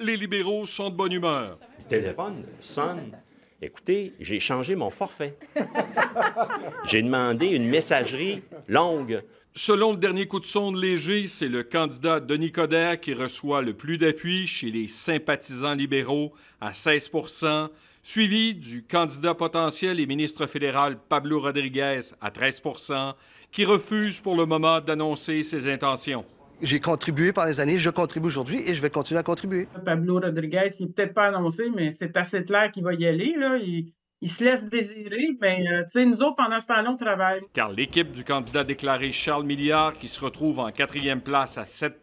les libéraux sont de bonne humeur. Le téléphone sonne. Écoutez, j'ai changé mon forfait. j'ai demandé une messagerie longue. Selon le dernier coup de sonde léger, c'est le candidat Denis Coderre qui reçoit le plus d'appui chez les sympathisants libéraux à 16 suivi du candidat potentiel et ministre fédéral Pablo Rodriguez à 13 qui refuse pour le moment d'annoncer ses intentions j'ai contribué pendant des années, je contribue aujourd'hui et je vais continuer à contribuer. Pablo Rodriguez, il n'est peut-être pas annoncé, mais c'est assez clair qu'il va y aller. Il, se laisse désirer, mais euh, sais, nous autres, pendant ce temps-là, on travaille. Car l'équipe du candidat déclaré Charles Milliard, qui se retrouve en quatrième place à 7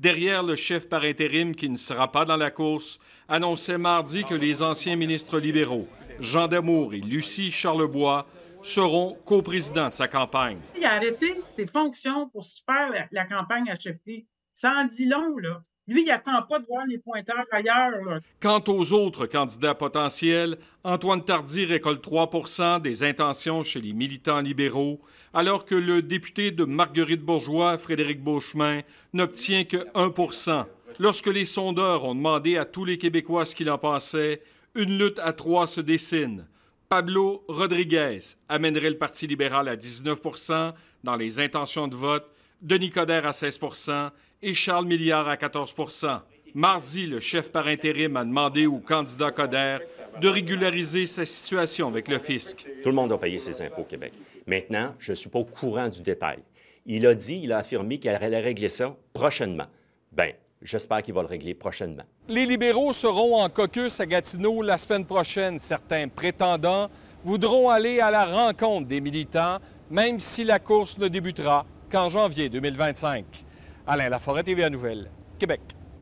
derrière le chef par intérim qui ne sera pas dans la course, annonçait mardi que les anciens ministres libéraux, Jean Damour et Lucie Charlebois, seront coprésidents de sa campagne. Il a arrêté ses fonctions pour se faire la, campagne à Ça en dit long, là. Lui, il n'attend pas de voir les pointeurs ailleurs. Quant aux autres candidats potentiels, Antoine Tardy récolte 3 des intentions chez les militants libéraux, alors que le député de Marguerite Bourgeois, Frédéric Beauchemin, n'obtient que 1 Lorsque les sondeurs ont demandé à tous les Québécois ce qu'il en pensait, une lutte à trois se dessine. Pablo Rodriguez amènerait le Parti libéral à 19 dans les intentions de vote, Denis Coderre à 16 et Charles Milliard à 14 Mardi, le chef par intérim a demandé au candidat Coderre de régulariser sa situation avec le fisc. Tout le monde a payé ses impôts au Québec. Maintenant, je ne suis pas au courant du détail. Il a dit, il a affirmé qu'il allait régler ça prochainement. Bien, J'espère qu'il va le régler prochainement. Les libéraux seront en caucus à Gatineau la semaine prochaine. Certains prétendants voudront aller à la rencontre des militants, même si la course ne débutera qu'en janvier 2025. Alain Laforêt, TVA Nouvelle, Québec.